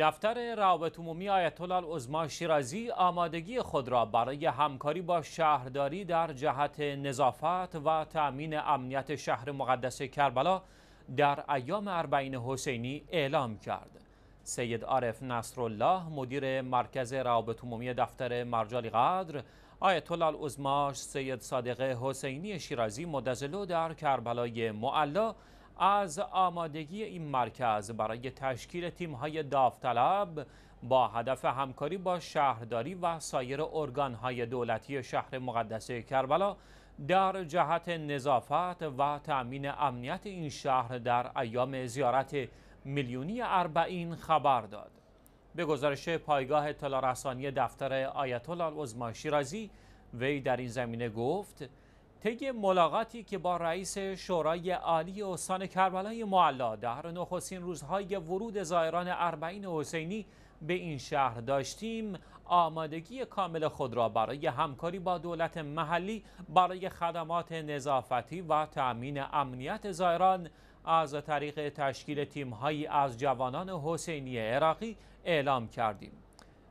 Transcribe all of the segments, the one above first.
دفتر روابط عمومی آیت الله شیرازی آمادگی خود را برای همکاری با شهرداری در جهت نظافت و تأمین امنیت شهر مقدس کربلا در ایام اربعین حسینی اعلام کرد. سید عارف نصرالله مدیر مرکز روابط عمومی دفتر مرجالی قدر آیت الله سید صادق حسینی شیرازی مدزلو در کربلای معلا از آمادگی این مرکز برای تشکیل تیم‌های داوطلب با هدف همکاری با شهرداری و سایر ارگان‌های دولتی شهر مقدس کربلا در جهت نظافت و تأمین امنیت این شهر در ایام زیارت میلیونی اربعین خبر داد. به گزارش پایگاه اطلاع دفتر آیت الله شیرازی وی در این زمینه گفت طی ملاقاتی که با رئیس شورای عالی استان کربلای معلا در نخستین روزهای ورود زائران اربعین حسینی به این شهر داشتیم آمادگی کامل خود را برای همکاری با دولت محلی برای خدمات نظافتی و تأمین امنیت زائران از طریق تشکیل تیمهایی از جوانان حسینی عراقی اعلام کردیم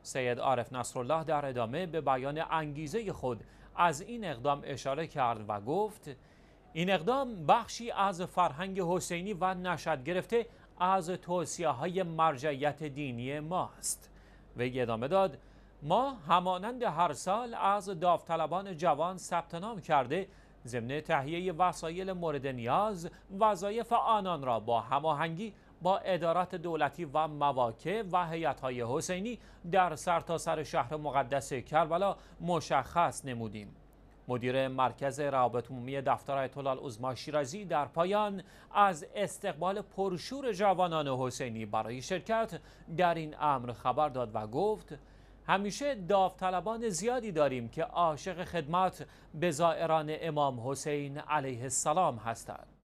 سید عارف نصرالله در ادامه به بیان انگیزه خود از این اقدام اشاره کرد و گفت این اقدام بخشی از فرهنگ حسینی و نشد گرفته از توصیه های مرجعیت دینی ماست و ادامه داد ما همانند هر سال از داوطلبان جوان ثبت نام کرده ضمن تهیه وسایل مورد نیاز وظایف آنان را با هماهنگی با ادارات دولتی و مواقع و هیئت‌های حسینی در سرتاسر سر شهر مقدس کربلا مشخص نمودیم. مدیر مرکز روابط عمومی دفتر آیت الله عظما شیرازی در پایان از استقبال پرشور جوانان حسینی برای شرکت در این امر خبر داد و گفت همیشه داوطلبان زیادی داریم که عاشق خدمت به زائران امام حسین علیه السلام هستند